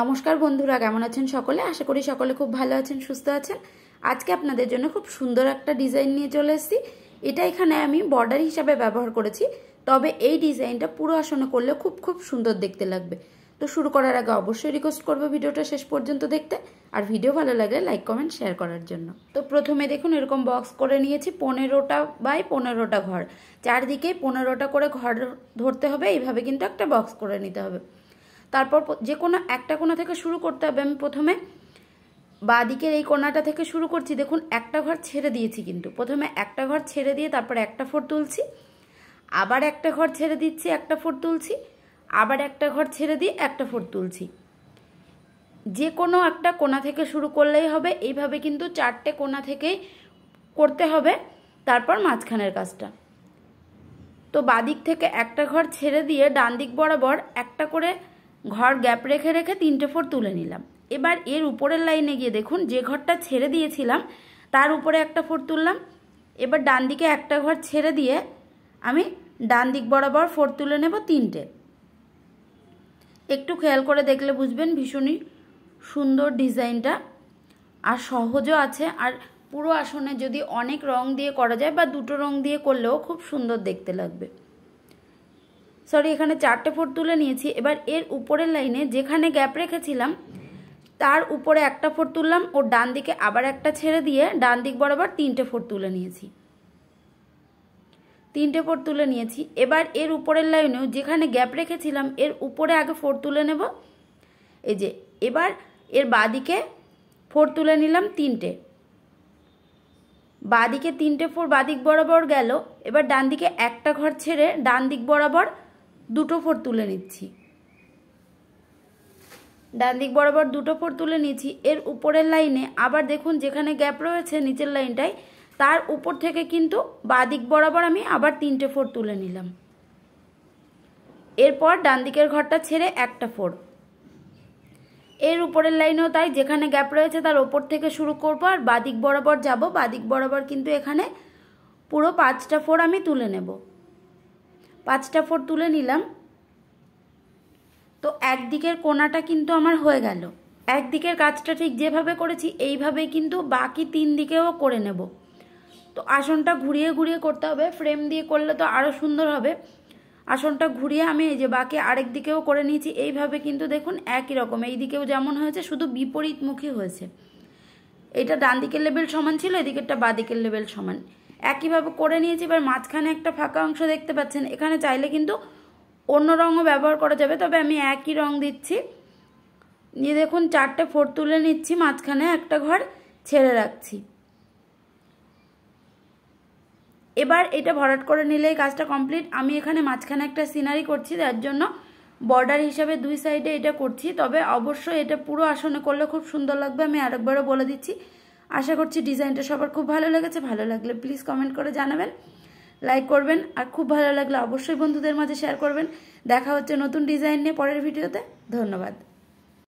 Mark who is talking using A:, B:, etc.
A: নমস্কার বন্ধুরা কেমন আছেন সকলে আশা করি সকলে খুব ভালো আছেন সুস্থ আছেন আজকে আপনাদের জন্য খুব সুন্দর একটা ডিজাইন নিয়ে চলে এসেছি এটা এখানে আমি বর্ডার হিসাবে ব্যবহার করেছি তবে এই ডিজাইনটা পুরো আসনে করলে খুব খুব সুন্দর দেখতে লাগবে তো শুরু করার আগে অবশ্যই রিকোয়েস্ট করবো ভিডিওটা শেষ পর্যন্ত দেখতে আর ভিডিও ভালো লাগলে লাইক কমেন্ট শেয়ার করার জন্য তো প্রথমে দেখুন এরকম বক্স করে নিয়েছি পনেরোটা বাই পনেরোটা ঘর চারদিকে পনেরোটা করে ঘর ধরতে হবে এইভাবে কিন্তু একটা বক্স করে নিতে হবে তারপর যে কোনো একটা কোনা থেকে শুরু করতে হবে আমি প্রথমে বা দিকের এই কোনাটা থেকে শুরু করছি দেখুন একটা ঘর ছেড়ে দিয়েছি কিন্তু প্রথমে একটা ঘর ছেড়ে দিয়ে তারপর একটা ফোর তুলছি আবার একটা ঘর ছেড়ে দিচ্ছি একটা ফোর তুলছি আবার একটা ঘর ছেড়ে দিয়ে একটা ফোর তুলছি যে কোনো একটা কোনা থেকে শুরু করলেই হবে এইভাবে কিন্তু চারটে কোনা থেকেই করতে হবে তারপর মাঝখানের কাজটা তো বাদিক থেকে একটা ঘর ছেড়ে দিয়ে ডান দিক বরাবর একটা করে ঘর গ্যাপ রেখে রেখে তিনটে ফোর তুলে নিলাম এবার এর উপরের লাইনে গিয়ে দেখুন যে ঘরটা ছেড়ে দিয়েছিলাম তার উপরে একটা ফোর তুললাম এবার ডান দিকে একটা ঘর ছেড়ে দিয়ে আমি ডান দিক বরাবর ফোর তুলে নেব তিনটে একটু খেয়াল করে দেখলে বুঝবেন ভীষণই সুন্দর ডিজাইনটা আর সহজও আছে আর পুরো আসনে যদি অনেক রং দিয়ে করা যায় বা দুটো রং দিয়ে করলেও খুব সুন্দর দেখতে লাগবে সরি এখানে চারটে ফোর তুলে নিয়েছি এবার এর উপরের লাইনে যেখানে গ্যাপ রেখেছিলাম তার উপরে একটা ফোর তুললাম ও ডান দিকে আবার একটা ছেড়ে দিয়ে ডান দিক বরাবর তিনটে ফোর তুলে নিয়েছি তিনটে ফোর তুলে নিয়েছি এবার এর উপরের লাইনেও যেখানে গ্যাপ রেখেছিলাম এর উপরে আগে ফোর তুলে নেব এই যে এবার এর বাদিকে ফোর তুলে নিলাম তিনটে বাদিকে তিনটে ফোর বাদিক বরাবর গেল এবার ডান দিকে একটা ঘর ছেড়ে ডান দিক বরাবর দুটো ফোর তুলে নিচ্ছি ডান দিক বরাবর দুটো ফোর তুলে নিচ্ছি এর উপরের লাইনে আবার দেখুন যেখানে গ্যাপ রয়েছে নিচের লাইনটায় তার উপর থেকে কিন্তু বাঁ দিক বরাবর আমি আবার তিনটে ফোর তুলে নিলাম এরপর ডান দিকের ঘরটা ছেড়ে একটা ফোর এর উপরের লাইনেও তাই যেখানে গ্যাপ রয়েছে তার ওপর থেকে শুরু করব আর বাদিক বরাবর যাব বাদিক বরাবর কিন্তু এখানে পুরো পাঁচটা ফোর আমি তুলে নেবো পাঁচটা ফোর তুলে নিলাম তো একদিকের কোনাটা কিন্তু আমার হয়ে গেল একদিকের কাজটা ঠিক যেভাবে করেছি এইভাবেই কিন্তু বাকি তিন দিকেও করে নেব তো আসনটা ঘুরিয়ে ঘুরিয়ে করতে হবে ফ্রেম দিয়ে করলে তো আরও সুন্দর হবে আসনটা ঘুরিয়ে আমি এই যে বাকি আরেক দিকেও করে নিয়েছি এইভাবে কিন্তু দেখুন একই রকম এই দিকেও যেমন হয়েছে শুধু বিপরীতমুখী হয়েছে এটা ডান দিকের লেভেল সমান ছিল এদিকেরটা বাঁ দিকের লেভেল সমান একইভাবে করে নিয়েছি এবার মাঝখানে একটা ফাঁকা অংশ দেখতে পাচ্ছেন এখানে চাইলে কিন্তু অন্য রঙও ব্যবহার করা যাবে তবে আমি একই রং দিচ্ছি নিয়ে দেখুন চারটে ফোর তুলে নিচ্ছি মাঝখানে একটা ঘর ছেড়ে রাখছি এবার এটা ভরাট করে নিলে কাজটা কমপ্লিট আমি এখানে মাঝখানে একটা সিনারি করছি তার জন্য বর্ডার হিসাবে দুই সাইডে এটা করছি তবে অবশ্যই এটা পুরো আসনে করলে খুব সুন্দর লাগবে আমি আরেকবারও বলে দিচ্ছি আশা করছি ডিজাইনটা সবার খুব ভালো লেগেছে ভালো লাগলে প্লিজ কমেন্ট করে জানাবেন লাইক করবেন আর খুব ভালো লাগলে অবশ্যই বন্ধুদের মাঝে শেয়ার করবেন দেখা হচ্ছে নতুন ডিজাইন নিয়ে পরের ভিডিওতে ধন্যবাদ